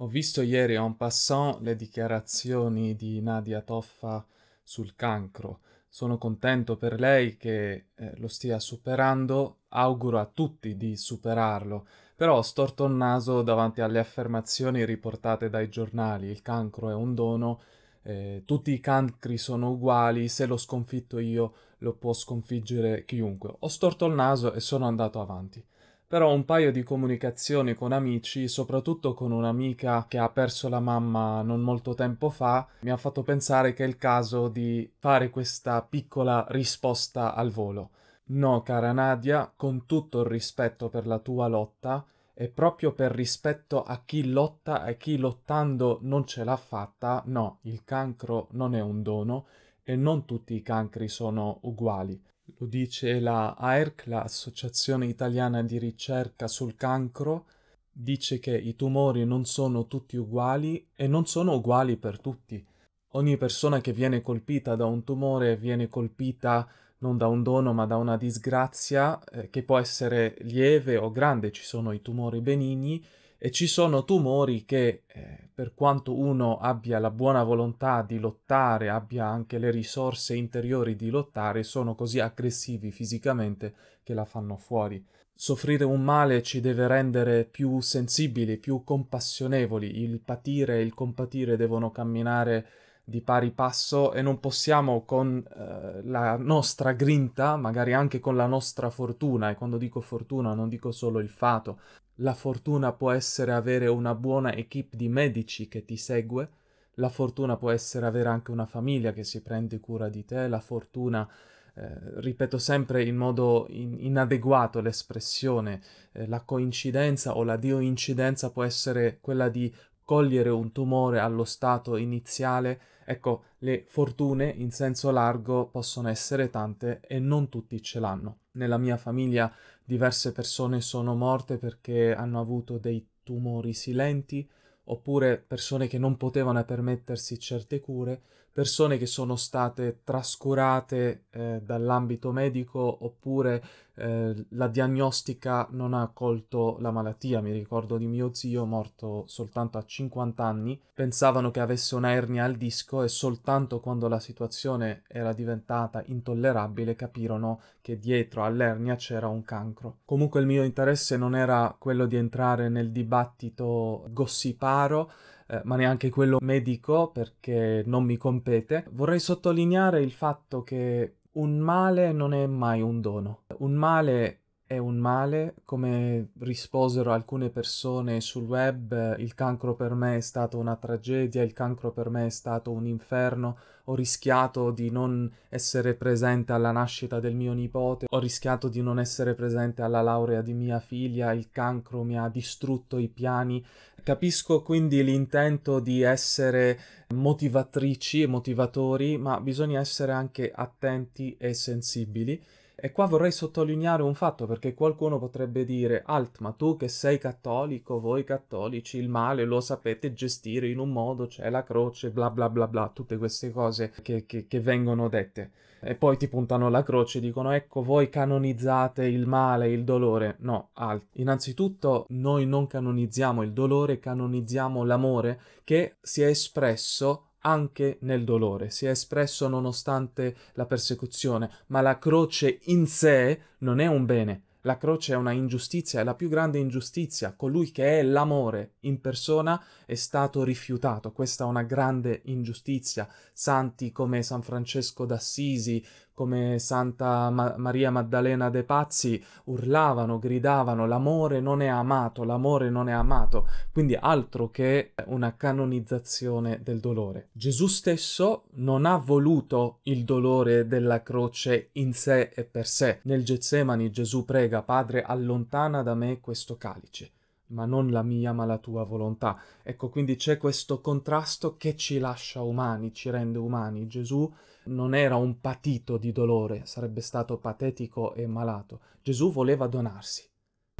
Ho visto ieri en passant le dichiarazioni di Nadia Toffa sul cancro. Sono contento per lei che eh, lo stia superando, auguro a tutti di superarlo, però ho storto il naso davanti alle affermazioni riportate dai giornali, il cancro è un dono, eh, tutti i cancri sono uguali, se l'ho sconfitto io lo può sconfiggere chiunque. Ho storto il naso e sono andato avanti però un paio di comunicazioni con amici, soprattutto con un'amica che ha perso la mamma non molto tempo fa, mi ha fatto pensare che è il caso di fare questa piccola risposta al volo. No, cara Nadia, con tutto il rispetto per la tua lotta, e proprio per rispetto a chi lotta e chi lottando non ce l'ha fatta, no, il cancro non è un dono e non tutti i cancri sono uguali lo dice la AERC, l'Associazione Italiana di Ricerca sul Cancro, dice che i tumori non sono tutti uguali e non sono uguali per tutti. Ogni persona che viene colpita da un tumore viene colpita non da un dono ma da una disgrazia eh, che può essere lieve o grande. Ci sono i tumori benigni e ci sono tumori che eh, per quanto uno abbia la buona volontà di lottare, abbia anche le risorse interiori di lottare, sono così aggressivi fisicamente che la fanno fuori. Soffrire un male ci deve rendere più sensibili, più compassionevoli. Il patire e il compatire devono camminare di pari passo e non possiamo con eh, la nostra grinta, magari anche con la nostra fortuna, e quando dico fortuna non dico solo il fato, la fortuna può essere avere una buona equip di medici che ti segue, la fortuna può essere avere anche una famiglia che si prende cura di te, la fortuna, eh, ripeto sempre in modo in inadeguato l'espressione, eh, la coincidenza o la dioincidenza può essere quella di cogliere un tumore allo stato iniziale. Ecco, le fortune in senso largo possono essere tante e non tutti ce l'hanno nella mia famiglia diverse persone sono morte perché hanno avuto dei tumori silenti, oppure persone che non potevano permettersi certe cure, persone che sono state trascurate eh, dall'ambito medico oppure eh, la diagnostica non ha colto la malattia. Mi ricordo di mio zio morto soltanto a 50 anni, pensavano che avesse una ernia al disco e soltanto quando la situazione era diventata intollerabile capirono che dietro all'ernia c'era un cancro. Comunque il mio interesse non era quello di entrare nel dibattito gossiparo, eh, ma neanche quello medico perché non mi compete. Vorrei sottolineare il fatto che un male non è mai un dono un male è un male, come risposero alcune persone sul web, il cancro per me è stato una tragedia, il cancro per me è stato un inferno, ho rischiato di non essere presente alla nascita del mio nipote, ho rischiato di non essere presente alla laurea di mia figlia, il cancro mi ha distrutto i piani. Capisco quindi l'intento di essere motivatrici e motivatori, ma bisogna essere anche attenti e sensibili e qua vorrei sottolineare un fatto perché qualcuno potrebbe dire Alt, ma tu che sei cattolico, voi cattolici, il male lo sapete gestire in un modo, c'è la croce, bla bla bla bla, tutte queste cose che, che, che vengono dette. E poi ti puntano la croce e dicono ecco voi canonizzate il male, il dolore. No, Alt. Innanzitutto noi non canonizziamo il dolore, canonizziamo l'amore che si è espresso anche nel dolore, si è espresso nonostante la persecuzione, ma la croce in sé non è un bene, la croce è una ingiustizia, è la più grande ingiustizia. Colui che è l'amore in persona è stato rifiutato. Questa è una grande ingiustizia. Santi come San Francesco d'Assisi, come Santa Ma- Maria Maddalena de Pazzi urlavano, gridavano l'amore non è amato, l'amore non è amato, quindi altro che una canonizzazione del dolore. Gesù stesso non ha voluto il dolore della croce in sé e per sé. Nel Getsemani Gesù prega, Padre, allontana da me questo calice ma non la mia ma la tua volontà. Ecco, quindi c'è questo contrasto che ci lascia umani, ci rende umani. Gesù non era un patito di dolore, sarebbe stato patetico e malato. Gesù voleva donarsi.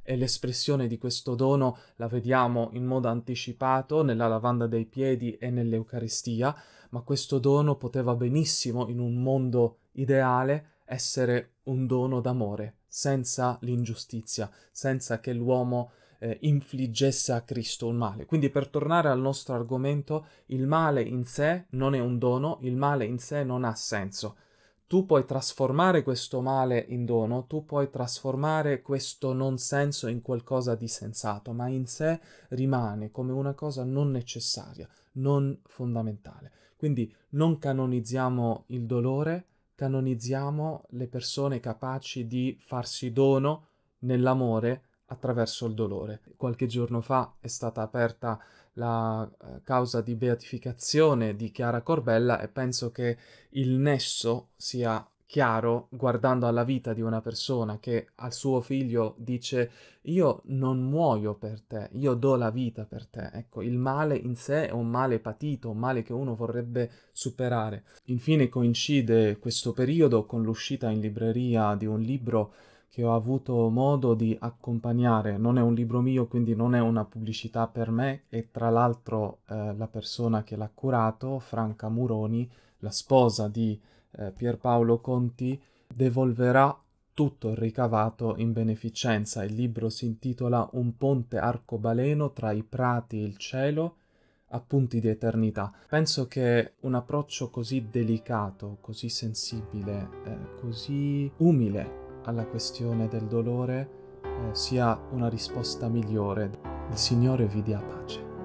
E l'espressione di questo dono la vediamo in modo anticipato nella lavanda dei piedi e nell'Eucaristia, ma questo dono poteva benissimo in un mondo ideale essere un dono d'amore, senza l'ingiustizia, senza che l'uomo eh, infliggesse a Cristo un male. Quindi per tornare al nostro argomento, il male in sé non è un dono, il male in sé non ha senso. Tu puoi trasformare questo male in dono, tu puoi trasformare questo non senso in qualcosa di sensato, ma in sé rimane come una cosa non necessaria, non fondamentale. Quindi non canonizziamo il dolore, canonizziamo le persone capaci di farsi dono nell'amore attraverso il dolore. Qualche giorno fa è stata aperta la eh, causa di beatificazione di Chiara Corbella e penso che il nesso sia chiaro guardando alla vita di una persona che al suo figlio dice io non muoio per te, io do la vita per te. Ecco, il male in sé è un male patito, un male che uno vorrebbe superare. Infine coincide questo periodo con l'uscita in libreria di un libro che ho avuto modo di accompagnare. Non è un libro mio, quindi non è una pubblicità per me e tra l'altro eh, la persona che l'ha curato, Franca Muroni, la sposa di eh, Pierpaolo Conti, devolverà tutto il ricavato in beneficenza. Il libro si intitola Un ponte arcobaleno tra i prati e il cielo, appunti di eternità. Penso che un approccio così delicato, così sensibile, eh, così umile alla questione del dolore eh, si una risposta migliore. Il Signore vi dia pace.